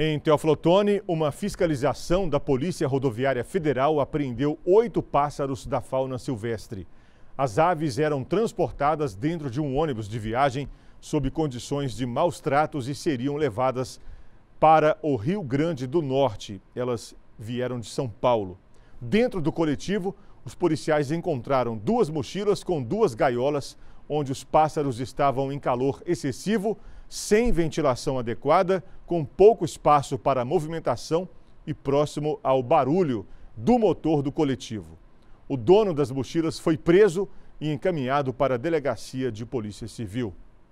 Em Teófilo Otoni, uma fiscalização da Polícia Rodoviária Federal apreendeu oito pássaros da fauna silvestre. As aves eram transportadas dentro de um ônibus de viagem sob condições de maus tratos e seriam levadas para o Rio Grande do Norte. Elas vieram de São Paulo. Dentro do coletivo, os policiais encontraram duas mochilas com duas gaiolas onde os pássaros estavam em calor excessivo sem ventilação adequada, com pouco espaço para movimentação e próximo ao barulho do motor do coletivo. O dono das mochilas foi preso e encaminhado para a delegacia de polícia civil.